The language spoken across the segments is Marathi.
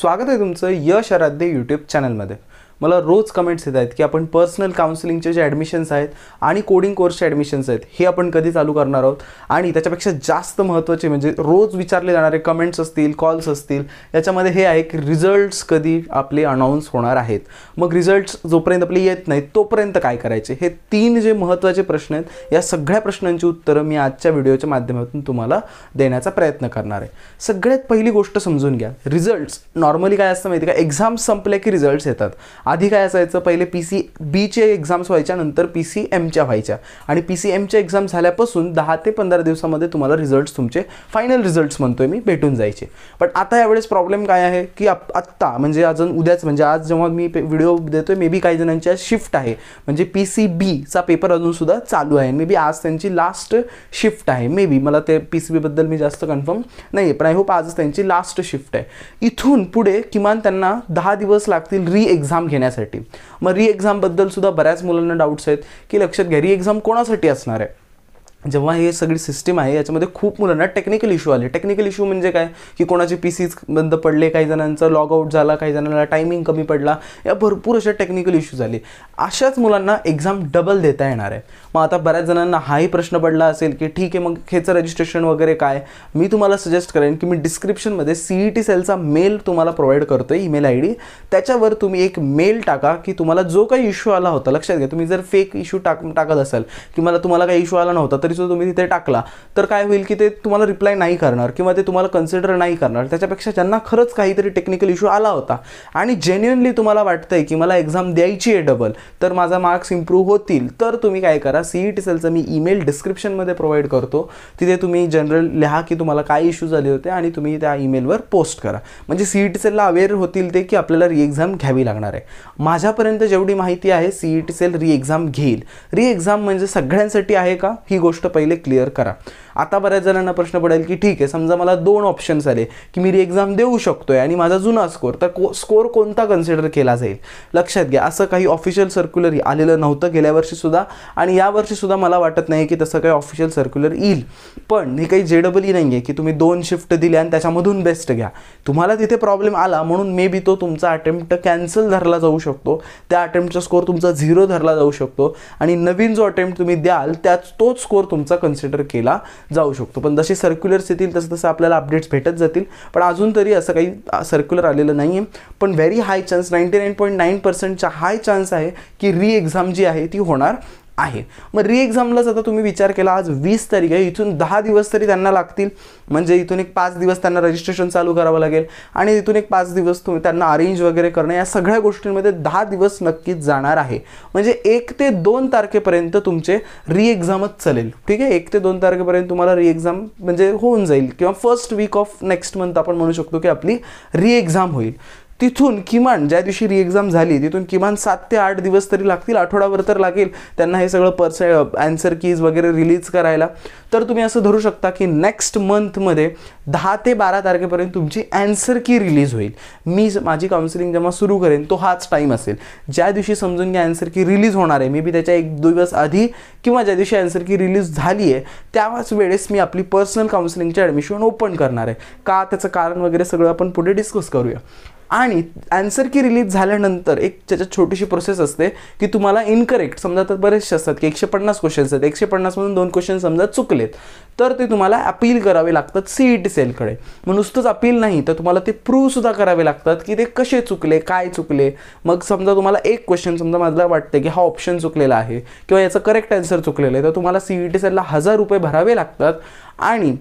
स्वागत आहे तुमचं यश आराध्य यूट्यूब चॅनलमध्ये मला रोज कमेंट्स येत आहेत की आपण पर्सनल काउन्सिलिंगचे जे ॲडमिशन्स आहेत आणि कोडिंग कोर्सचे ॲडमिशन्स आहेत हे आपण कधी चालू करणार आहोत आणि त्याच्यापेक्षा जास्त महत्त्वाचे म्हणजे रोज विचारले जाणारे कमेंट्स असतील कॉल्स असतील याच्यामध्ये हे आहे की रिझल्ट्स कधी आपले अनाऊन्स होणार आहेत मग रिझल्ट्स जोपर्यंत आपले येत नाहीत तोपर्यंत काय करायचे हे तीन जे महत्त्वाचे प्रश्न आहेत या सगळ्या प्रश्नांची उत्तरं मी आजच्या व्हिडिओच्या माध्यमातून तुम्हाला देण्याचा प्रयत्न करणार आहे सगळ्यात पहिली गोष्ट समजून घ्या रिझल्ट्स नॉर्मली काय असतं माहिती का एक्झाम संपल्या की रिझल्ट्स येतात आधी काय असायचं पहिले पी सी बीचे एक्झाम्स व्हायच्या नंतर पी सी एमच्या व्हायच्या आणि पी सी एमच्या एक्झाम झाल्यापासून दहा ते पंधरा दिवसामध्ये तुम्हाला रिझल्ट्स तुमचे फायनल रिझल्ट्स म्हणतोय मी भेटून जायचे पण आता यावेळेस प्रॉब्लेम काय आहे की आत्ता म्हणजे अजून उद्याच म्हणजे आज जेव्हा मी पे व्हिडिओ देतोय मे बी काही जणांच्या शिफ्ट आहे म्हणजे पी सी बीचा पेपर अजूनसुद्धा चालू आहे मे बी आज त्यांची लास्ट शिफ्ट आहे मे बी मला ते पी सी बीबद्दल मी जास्त कन्फर्म नाही आहे पण आय होप आजच त्यांची लास्ट शिफ्ट आहे इथून पुढे किमान त्यांना दहा दिवस लागतील री एक्झाम घेण्यासाठी मग री बद्दल सुद्धा बऱ्याच मुलांना डाऊट्स आहेत की लक्षात घ्या री एक्झाम कोणासाठी असणार आहे जेव्हा हे सगळी सिस्टीम आहे याच्यामध्ये खूप मुलांना टेक्निकल इशू आले टेक्निकल इशू म्हणजे काय की कोणाचे पी सीज बंद पडले काही जणांचा लॉग आऊट झाला काही जणांना टायमिंग कमी पडला या भरपूर अशा टेक्निकल इशू झाले अशाच मुलांना एक्झाम डबल देता येणार आहे मग आता बऱ्याच जणांना हाही प्रश्न पडला असेल की ठीक आहे मग खेचं रजिस्ट्रेशन वगैरे काय मी तुम्हाला सजेस्ट करेन की मी डिस्क्रिप्शनमध्ये ई टी सेलचा मेल तुम्हाला प्रोव्हाइड करतो आहे ईमेल आय डी त्याच्यावर तुम्ही एक मेल टाका की तुम्हाला जो काही इश्यू आला होता लक्षात घ्या तुम्ही जर फेक इश्यू टाक टाकत असाल की मला तुम्हाला काही इश्यू आला नव्हता तर जर तुम्ही तिथे टाकला तर काय होईल की ते तुम्हाला रिप्लाय नाही करणार किंवा ते तुम्हाला कन्सिडर नाही करणार त्याच्यापेक्षा ज्यांना खरंच काहीतरी टेक्निकल इश्यू आला होता आणि जेन्युनली तुम्हाला वाटतं आहे की मला एक्झाम द्यायची आहे डबल तर माझा मार्क्स इम्प्रूव्ह होतील तर तुम्ही काय करा सी ई टी सेलचा मी ईमेल डिस्क्रिप्शनमध्ये प्रोव्हाइड करतो तिथे तुम्ही जनरल लिहा की तुम्हाला काय इश्यू झाले होते आणि तुम्ही त्या ईमेलवर पोस्ट करा म्हणजे सी ई सेलला अवेअर होतील ते की आपल्याला री एक्झाम घ्यावी लागणार आहे माझ्यापर्यंत जेवढी माहिती आहे C E T cell re exam घेईल री एक्झाम म्हणजे सगळ्यांसाठी आहे का ही गोष्ट गोष्ट पहिले क्लिअर करा आता बऱ्याच जणांना प्रश्न पडेल की ठीक आहे समजा मला दोन ऑप्शन्स आले की मी रिएक्झाम देऊ शकतो आहे आणि माझा जुना स्कोर तर को स्कोर कोणता कन्सिडर केला जाईल लक्षात घ्या असं काही ऑफिशियल सर्क्युलर आलेलं नव्हतं गेल्या वर्षीसुद्धा आणि यावर्षीसुद्धा मला वाटत नाही की तसं काही ऑफिशियल सर्क्युलर येईल पण हे काही जे डबल e e नाही आहे की तुम्ही दोन शिफ्ट दिले आणि त्याच्यामधून बेस्ट घ्या तुम्हाला तिथे प्रॉब्लेम आला म्हणून मे बी तो तुमचा अटेम्प्ट कॅन्सल धरला जाऊ शकतो त्या अटेम्प्टचा स्कोर तुमचा झिरो धरला जाऊ शकतो आणि नवीन जो अटेम्प्ट तुम्ही द्याल त्याच तोच स्कोर तुमचा कन्सिडर केला जाऊ शकतो पण जसे सर्क्युलर्स येतील तसं तसं आपल्याला अपडेट्स भेटत जातील पण अजून तरी असं काही सर्क्युलर आलेलं नाही आहे पण very high chance ninety nine point nine पर्सेंटचा हाय चान्स आहे की री एक्झाम जी आहे ती होणार आहे मग री एक्झामलाच आता तुम्ही विचार केला आज वीस तारीख आहे इथून दहा दिवस तरी त्यांना लागतील म्हणजे इथून एक पाच दिवस त्यांना रजिस्ट्रेशन चालू करावं लागेल आणि इथून एक पाच दिवस तुम्ही त्यांना अरेंज वगैरे करणं या सगळ्या गोष्टींमध्ये दहा दिवस नक्कीच जाणार आहे म्हणजे एक ते दोन तारखेपर्यंत तुमचे री एक्झामच चालेल ठीक आहे एक ते दोन तारखेपर्यंत तुम्हाला री एक्झाम म्हणजे होऊन जाईल किंवा first week of next month आपण म्हणू शकतो की आपली री एक्झाम होईल तिथून किमान ज्या दिवशी री झाली तिथून किमान सात ते आठ दिवस तरी लागतील आठवडाभर तर लागेल त्यांना हे सगळं पर्स ॲन्सर कीज वगैरे रिलीज करायला तर तुम्ही असं धरू शकता की नेक्स्ट मंथमध्ये दहा ते बारा तारखेपर्यंत तुमची ॲन्सर की रिलीज होईल मी माझी काउन्सिलिंग जेव्हा सुरू करेन तो हाच टाईम असेल ज्या दिवशी समजून घ्या ॲन्सर की रिलीज होणार आहे मे बी त्याच्या एक दिवस आधी किंवा ज्या दिवशी अॅन्सर की रिलीज झाली आहे त्याच वेळेस मी आपली पर्सनल काउन्सिलिंगचे ॲडमिशन ओपन करणार आहे का त्याचं कारण वगैरे सगळं आपण पुढे डिस्कस करूया आणि ॲन्सर की रिलीज झाल्यानंतर एक त्याच्यात छोटीशी प्रोसेस असते की तुम्हाला इनकरेक्ट समजा तर बरेचसे असतात की एकशे पन्नास क्वेश्चन्स आहेत एकशे पन्नासमधून दोन क्वेश्चन समजा चुकलेत तर ते तुम्हाला अपील करावे लागतात सी ई टी सेलकडे मग नुसतंच अपील नाही तर तुम्हाला ते प्रूव्हसुद्धा करावे लागतात की ते कसे चुकले काय चुकले मग समजा तुम्हाला एक क्वेश्चन समजा मला वाटते की हा ऑप्शन चुकलेला आहे किंवा याचं करेक्ट आन्सर चुकलेलं आहे तर तुम्हाला सी ई टी सेलला हजार रुपये भरावे लागतात आणि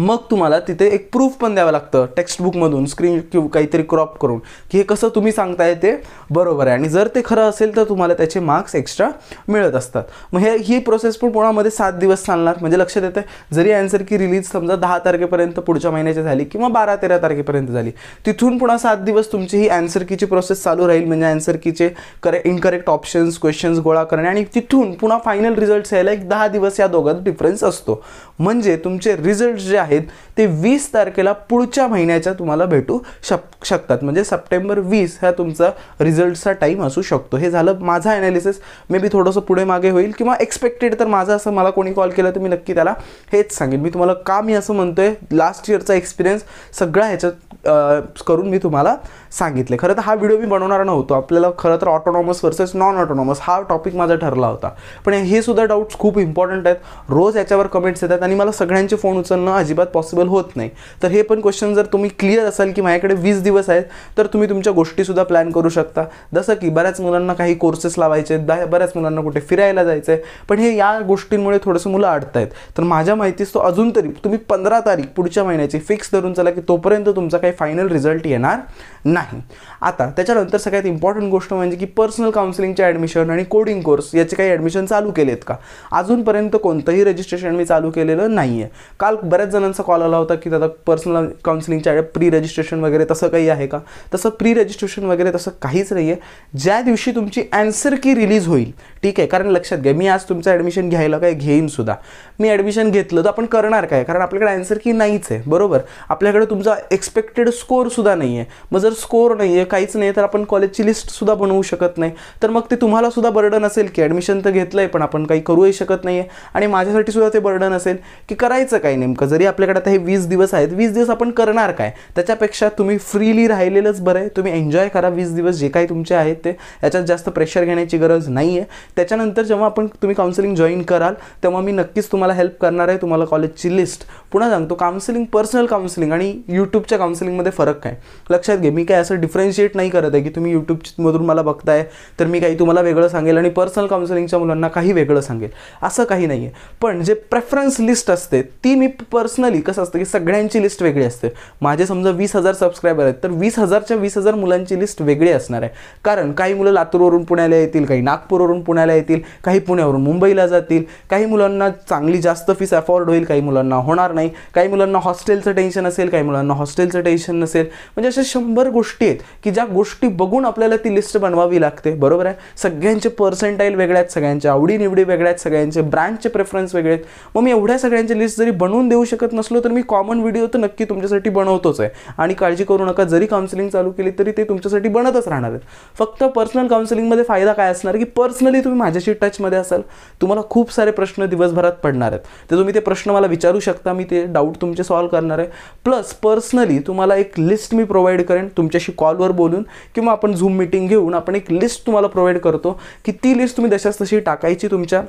मग तुम्हाला तिथे एक प्रूफ पण द्यावं लागतं टेक्स्टबुकमधून स्क्रीन किंवा काहीतरी क्रॉप करून की हे कसं तुम्ही सांगताय ते बरोबर आहे आणि जर ते खरं असेल तर तुम्हाला त्याचे मार्क्स एक्स्ट्रा मिळत असतात मग हे ही प्रोसेस पण पुण्यामध्ये सात दिवस चालणार म्हणजे लक्षात येतं जरी अँसर की रिलीज समजा दहा तारखेपर्यंत पुढच्या महिन्याची झाली किंवा बारा तेरा तारखेपर्यंत झाली तिथून पुन्हा सात दिवस तुमची ही अँसर कीची प्रोसेस चालू राहील म्हणजे अँसर कीचे करे इनकरेक्ट ऑप्शन्स क्वेश्चन्स गोळा करणे आणि तिथून पुन्हा फायनल रिझल्ट यायला एक दहा दिवस या दोघांत डिफरन्स असतो म्हणजे तुमचे रिझल्ट जे आहेत ते वीस तारखेला पुढच्या महिन्याच्या तुम्हाला भेटू शक शकतात म्हणजे सप्टेंबर वीस हा तुमचा रिझल्टचा टाईम असू शकतो हे झालं माझा ॲनालिसिस मे बी थोडंसं पुढे मागे होईल किंवा एक्सपेक्टेड तर माझं असं मला कोणी कॉल केला तर मी नक्की त्याला हेच सांगेन मी तुम्हाला का मी असं म्हणतो आहे लास्ट इयरचा एक्सपिरियन्स सगळा ह्याच्यात करून मी तुम्हाला सांगितले खरं तर हा व्हिडिओ मी बनवणार नव्हतो आपल्याला खरं तर ऑटोनॉमस वर्सेस नॉन ऑटोनॉमस हा टॉपिक माझा ठरला होता पण हे सुद्धा डाऊट्स खूप इम्पॉर्टंट आहेत रोज याच्यावर कमेंट्स येतात आणि आणि मला सगळ्यांचे फोन उचलणं अजिबात पॉसिबल होत नाही तर हे पण क्वेश्चन जर तुम्ही क्लिअर असाल की माझ्याकडे वीस दिवस आहेत तर तुम्ही तुमच्या गोष्टीसुद्धा प्लॅन करू शकता जसं की बऱ्याच मुलांना काही कोर्सेस लावायचे आहेत बऱ्याच मुलांना कुठे फिरायला जायचं आहे पण हे या गोष्टींमुळे थोडंसं मुलं अडत आहेत तर माझ्या माहितीस तो अजून तरी तुम्ही पंधरा तारीख पुढच्या महिन्याची फिक्स धरून चला की तोपर्यंत तुमचा काही फायनल रिझल्ट येणार नाही आता त्याच्यानंतर सगळ्यात इम्पॉर्टंट गोष्ट म्हणजे की पर्सनल काउन्सिलिंगचे ॲडमिशन आणि कोडिंग कोर्स याचे काही ॲडमिशन चालू केलेत का अजूनपर्यंत कोणतंही रजिस्ट्रेशन मी चालू केलेलं नाही आहे काल बऱ्याच जणांचा कॉल आला होता की दादा पर्सनल काउन्सिलिंगच्या प्री रजिस्ट्रेशन वगैरे तसं काही आहे का तसं प्री रजिस्ट्रेशन वगैरे तसं काहीच नाही आहे ज्या दिवशी तुमची ॲन्सर की रिलीज होईल ठीक आहे कारण लक्षात घ्या मी आज तुमचं ॲडमिशन घ्यायला काय सुद्धा मी ॲडमिशन घेतलं तर आपण करणार काय कारण आपल्याकडे ॲन्सर की नाहीच आहे बरोबर आपल्याकडे तुमचा एक्सपेक्टेड स्कोरसुद्धा नाही आहे मग जर जर स्कोर नाही आहे काहीच नाही तर आपण कॉलेजची लिस्टसुद्धा बनवू शकत नाही तर मग ते तुम्हाला सुद्धा बर्डन असेल की ॲडमिशन तर घेतलं आहे पण आपण काही करूही शकत नाही आहे आणि माझ्यासाठी सुद्धा ते बर्डन असेल की करायचं काय नेमकं जरी आपल्याकडे आता हे वीस दिवस आहेत वीस दिवस आपण करणार काय त्याच्यापेक्षा तुम्ही फ्रीली राहिलेलंच बरं आहे तुम्ही एन्जॉय करा वीस दिवस जे काही तुमचे आहेत ते याच्यात जास्त प्रेशर घेण्याची गरज नाही आहे त्याच्यानंतर जेव्हा आपण तुम्ही काउन्सिलिंग जॉईन कराल तेव्हा मी नक्कीच तुम्हाला हेल्प करणार आहे तुम्हाला कॉलेजची लिस्ट पुन्हा सांगतो काउन्सिलिंग पर्सनल काउन्सिलिंग आणि यूट्यूबच्या काउन्सिलिंगमध्ये फरक काय लक्षात घे मी मी काय असं डिफरन्शिएट नाही करत आहे की तुम्ही यूट्यूबमधून मला बघताय तर मी काही तुम्हाला वेगळं सांगेल आणि पर्सनल काउन्सिलिंगच्या मुलांना काही वेगळं सांगेल असं काही नाही आहे पण जे प्रेफरन्स लिस्ट असते ती मी पर्सनली कसं असतं की सगळ्यांची लिस्ट वेगळी असते माझे समजा वीस हजार सबस्क्रायबर आहेत तर वीस हजारच्या वीस हजार मुलांची लिस्ट वेगळी असणार आहे कारण काही मुलं लातूरवरून पुण्याला येतील काही नागपूरवरून पुण्याला येतील काही पुण्यावरून मुंबईला जातील काही मुलांना चांगली जास्त फीस अफोर्ड होईल काही मुलांना होणार नाही काही मुलांना हॉस्टेलचं टेन्शन असेल काही मुलांना हॉस्टेलचं टेन्शन नसेल म्हणजे असे शंभर गोष्टी आहेत की ज्या गोष्टी बघून आपल्याला ती लिस्ट बनवावी लागते बरोबर आहे सगळ्यांचे पर्सेंटाईल वेगळ्या आहेत सगळ्यांच्या आवडीनिवडी वेगळ्या आहेत सगळ्यांचे ब्रँडचे प्रेफरन्स वेगळे आहेत मग मी एवढ्या सगळ्यांची लिस्ट जरी बनवून देऊ शकत नसलो तर मी कॉमन व्हिडिओ तर नक्की तुमच्यासाठी बनवतोच आहे आणि काळजी करू नका जरी काउन्सिलिंग चालू केली तरी ते तुमच्यासाठी बनतच राहणार आहेत फक्त पर्सनल काउन्सिलिंगमध्ये फायदा काय असणार की पर्सनली तुम्ही माझ्याशी टचमध्ये असाल तुम्हाला खूप सारे प्रश्न दिवसभरात पडणार आहेत तर तुम्ही ते प्रश्न मला विचारू शकता मी ते डाऊट तुमचे सॉल्व्ह करणार आहे प्लस पर्सनली तुम्हाला एक लिस्ट मी प्रोव्हाइड करेन तुमच्याशी कॉलवर बोलून किंवा आपण झूम मीटिंग घेऊन आपण एक लिस्ट तुम्हाला प्रोव्हाइड करतो की ती लिस्ट तुम्ही जशाच तशी टाकायची तुमच्या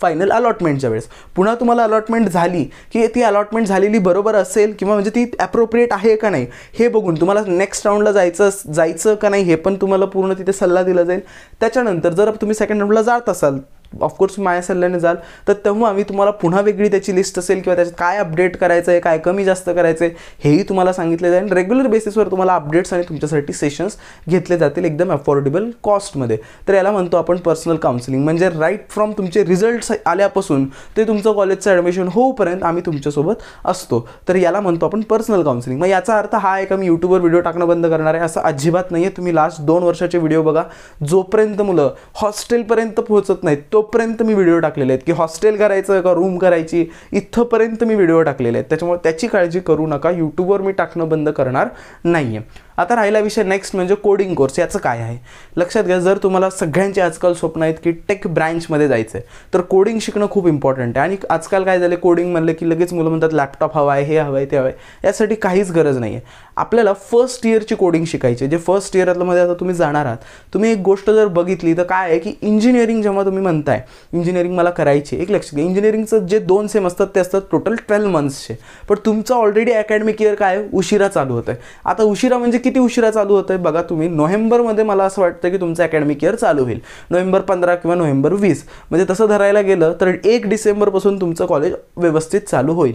फायनल अलॉटमेंटच्या वेळेस पुन्हा तुम्हाला अलॉटमेंट झाली की ती अलॉटमेंट झालेली बरोबर असेल किंवा म्हणजे ती ॲप्रोप्रिएट आहे का नाही हे बघून तुम्हाला नेक्स्ट राऊंडला जायचं जायचं का नाही हे पण तुम्हाला पूर्ण तिथे सल्ला दिला जाईल त्याच्यानंतर जर तुम्ही सेकंड राऊंडला जात असाल ऑफकोर्स माझ्या सल्ल्याने जाल तर तेव्हा आम्ही तुम्हाला पुन्हा वेगळी त्याची लिस्ट असेल किंवा त्याच्यात काय अपडेट करायचं आहे काय कमी जास्त करायचं आहे हेही तुम्हाला सांगितले जाईल रेग्युलर बेसिसवर तुम्हाला अपडेट्स आणि तुमच्यासाठी सेशन्स घेतले जातील एकदम अफोर्डेबल कॉस्टमध्ये तर याला म्हणतो आपण पर्सनल काउन्सिलिंग म्हणजे राईट फ्रॉम तुमचे रिझल्ट आल्यापासून ते तुमचं कॉलेजचं ॲडमिशन होऊपर्यंत आम्ही तुमच्यासोबत असतो तर याला म्हणतो आपण पर्सनल काउन्सिलिंग मग याचा अर्थ हा आहे मी यूट्यूबवर व्हिडिओ टाकणं बंद करणार आहे असं अजिबात नाही आहे तुम्ही लास्ट दोन वर्षाचे व्हिडिओ बघा जोपर्यंत मुलं हॉस्टेलपर्यंत पोहोचत नाहीत तो पर्यंत मी व्हिडिओ टाकलेले आहेत की हॉस्टेल करायचं का रूम करायची इथंपर्यंत मी व्हिडिओ टाकलेले आहेत त्याच्यामुळे त्याची काळजी करू नका यूट्यूबवर मी टाकणं बंद करणार नाही आहे आता राहिला विषय नेक्स्ट म्हणजे कोडिंग कोर्स याचं काय आहे लक्षात घ्या जर तुम्हाला सगळ्यांचे आजकाल स्वप्न आहेत की टेक ब्रँचमध्ये जायचं आहे तर कोडिंग शिकणं खूप इम्पॉर्टंट आहे आणि आजकाल काय झालं कोडिंग म्हणलं की लगेच मुलं म्हणतात लॅपटॉप हवा आहे हे हवं आहे ते हवं आहे यासाठी काहीच गरज नाही आहे आपल्याला फर्स्ट इयरची कोडिंग शिकायची जे फर्स्ट इयरमध्ये आता तुम्ही जाणार आहात तुम्ही एक गोष्ट जर बघितली तर काय आहे की इंजिनिअरिंग जेव्हा तुम्ही म्हणताय आहे इंजिनिअरिंग मला करायची एक लक्ष इंजिनिअरिंगचं जे दोन सेम असतात ते असतात टोटल ट्वेल्व मंथ्सचे पण तुमचं ऑलरेडी अकॅडमिक इयर काय उशिरा चालू होतं आहे आता उशिरा म्हणजे किती उशिरा चालू होतं आहे बघा तुम्ही नोव्हेंबरमध्ये मला असं वाटतं की तुमचं अकॅडमिक इयर चालू होईल नोव्हेंबर पंधरा किंवा नोव्हेंबर वीस म्हणजे तसं धरायला गेलं तर एक डिसेंबरपासून तुमचं कॉलेज व्यवस्थित चालू होईल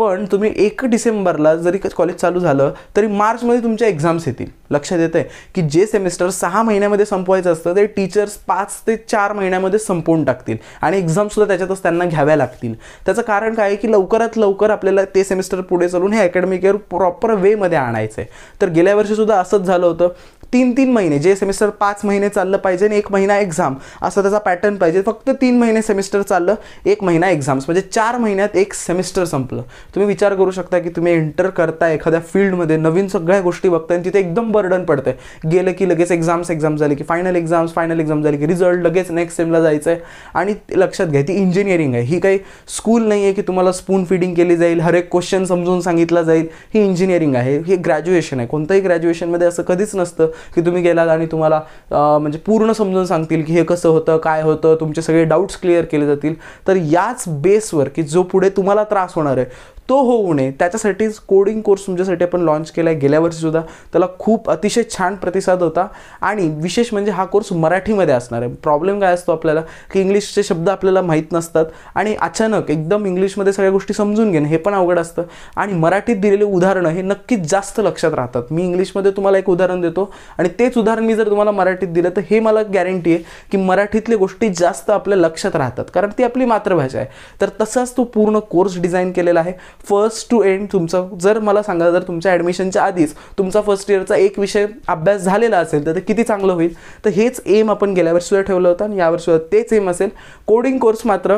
पण तुम्ही एक डिसेंबरला जरी कॉलेज चालू झालं तरी मार्चमध्ये तुमच्या एक्झाम्स येतील लक्षात येतं आहे की जे सेमिस्टर सहा महिन्यामध्ये संपवायचं असतं ते टीचर्स पाच ते चार महिन्यामध्ये संपवून टाकतील आणि एक्झामसुद्धा त्याच्यातच त्यांना घ्याव्या लागतील त्याचं कारण काय आहे की लवकरात लवकर आपल्याला ते सेमिस्टर पुढे चालून हे अकॅडमिक इयर प्रॉपर वेमध्ये आणायचं आहे तर गेल्या वर्षीसुद्धा असंच झालं होतं तीन तीन महिने जे सेमिस्टर पाच महिने चाललं पाहिजे आणि एक महिना एक्झाम असा त्याचा पॅटर्न पाहिजे फक्त तीन महिने सेमिस्टर चाललं एक महिना एक्झाम्स म्हणजे चार महिन्यात एक सेमिस्टर संपलं तुम्ही विचार करू शकता की तुम्ही एंटर करता एखाद्या फील्डमध्ये नवीन सगळ्या गोष्टी बघताय आणि तिथे एकदम बर्डन पडतंय गेलं की लगेच एक्झाम्स एक्झाम झाली की फायनल एक्झाम्स फायनल एक्झाम झाली की रिझल्ट लगेच नेक्स्ट सेमला जायचं आहे आणि लक्षात घ्या ती इंजिनिअरिंग आहे ही काही स्कूल नाही आहे की तुम्हाला स्पून फिडिंग केली जाईल हर एक क्वेश्चन समजून सांगितलं जाईल ही इंजिनिअरिंग आहे हे ग्रॅज्युएशन आहे कोणतंही ग्रॅज्युएशनमध्ये असं कधीच नसतं की तुम्ही गेलात आणि तुम्हाला म्हणजे पूर्ण समजून सांगतील की हे कसं होतं काय होतं तुमचे सगळे डाऊट्स क्लिअर केले जातील तर याच बेसवर की जो पुढे तुम्हाला त्रास होणार आहे तो होऊ नये त्याच्यासाठीच कोडिंग कोर्स तुमच्यासाठी आपण लॉन्च केला आहे गेल्या वर्षीसुद्धा त्याला खूप अतिशय छान प्रतिसाद होता आणि विशेष म्हणजे हा कोर्स मराठीमध्ये असणार आहे प्रॉब्लेम काय असतो आपल्याला की इंग्लिशचे शब्द आपल्याला माहीत नसतात आणि अचानक एकदम इंग्लिशमध्ये सगळ्या गोष्टी समजून घेणं हे पण अवघड असतं आणि मराठीत दिलेले उदाहरणं हे नक्कीच जास्त लक्षात राहतात मी इंग्लिशमध्ये तुम्हाला एक उदाहरण देतो आणि तेच उदाहरण मी जर तुम्हाला मराठीत दिलं तर हे मला गॅरंटी आहे की मराठीतल्या गोष्टी जास्त आपल्या लक्षात राहतात कारण ती आपली मातृभाषा आहे तर तसाच तो पूर्ण कोर्स डिझाईन केलेला आहे फर्स्ट टू एंड तुमचं जर मला सांगा जर तुमच्या ॲडमिशनच्या आधीच तुमचा फर्स्ट इयरचा एक विषय अभ्यास झालेला असेल तर ते किती चांगलं होईल तर हेच एम आपण गेल्या वर्षीसुद्धा ठेवलं होतं आणि यावर्षीसुद्धा तेच एम असेल कोडिंग कोर्स मात्र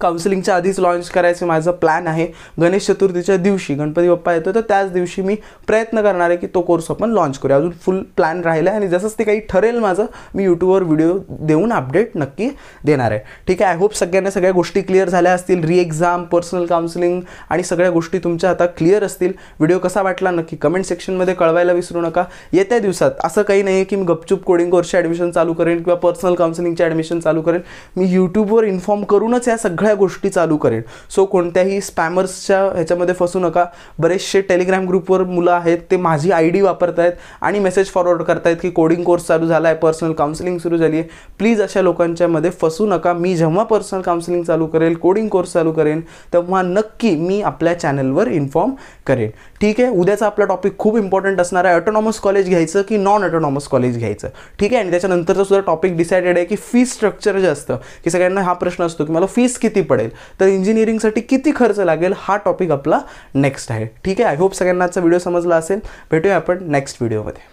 काउन्सिलिंगच्या आधीच लॉन्च करायचं माझं प्लॅन आहे गणेश चतुर्थीच्या दिवशी गणपती बाप्पा येतो तर त्याच दिवशी मी प्रयत्न करणार आहे की तो कोर्स आपण लॉन्च करूया अजून फुल प्लॅन राहिला आहे आणि जसंच ते काही ठरेल माझं मी यूट्यूबवर व्हिडिओ देऊन अपडेट नक्की देणार आहे ठीक आहे आय होप सगळ्यांना सगळ्या गोष्टी क्लिअर झाल्या असतील री एक्झाम पर्सनल काउन्सिलिंग आणि सगळ्या गोष्टी तुमच्या आता क्लिअर असतील व्हिडिओ कसा वाटला नक्की कमेंट सेक्शनमध्ये कळवायला विसरू नका येत्या दिवसात असं काही नाही आहे की मी गपचूप कोडिंग कोर्सचे ॲडमिशन चालू करेन किंवा पर्सनल काउन्सिलिंगचे ॲडमिशन चालू करेन मी यूट्यूबवर इन्फॉर्म करूनच या सगळ्या गोष्टी चालू करेन सो कोणत्याही स्पॅमर्सच्या ह्याच्यामध्ये फसू नका बरेचसे टेलिग्राम ग्रुपवर मुलं आहेत ते माझी आय डी वापरतायत आणि मेसेज फॉरवर्ड करतायत की कोडिंग कोर्स चालू झाला आहे पर्सनल काउन्सिलिंग सुरू झाली आहे प्लीज अशा लोकांच्यामध्ये फसू नका मी जेव्हा पर्सनल काउन्सिलिंग चालू करेल कोडिंग कोर्स चालू करेन तेव्हा नक्की मी आपल्या चॅनलवर इन्फॉर्म करेन ठीक आहे उद्याचा आपला टॉपिक खूप इम्पॉर्टंट असणार आहे ऑटोनॉमस कॉलेज घ्यायचं की नॉन ऑटोनॉमस कॉलेज घ्यायचं ठीक आहे आणि त्याच्यानंतरचा सुद्धा टॉपिक डिसाइडेड आहे की फी स्ट्रक्चर जे असतं की सगळ्यांना हा प्रश्न असतो की मला फीस किती पडेल तर इंजिनिअरिंगसाठी किती खर्च लागेल हा टॉपिक आपला नेक्स्ट आहे ठीक आहे आय होप सगळ्यांना आजचा व्हिडिओ समजला असेल भेटूया आपण नेक्स्ट व्हिडिओमध्ये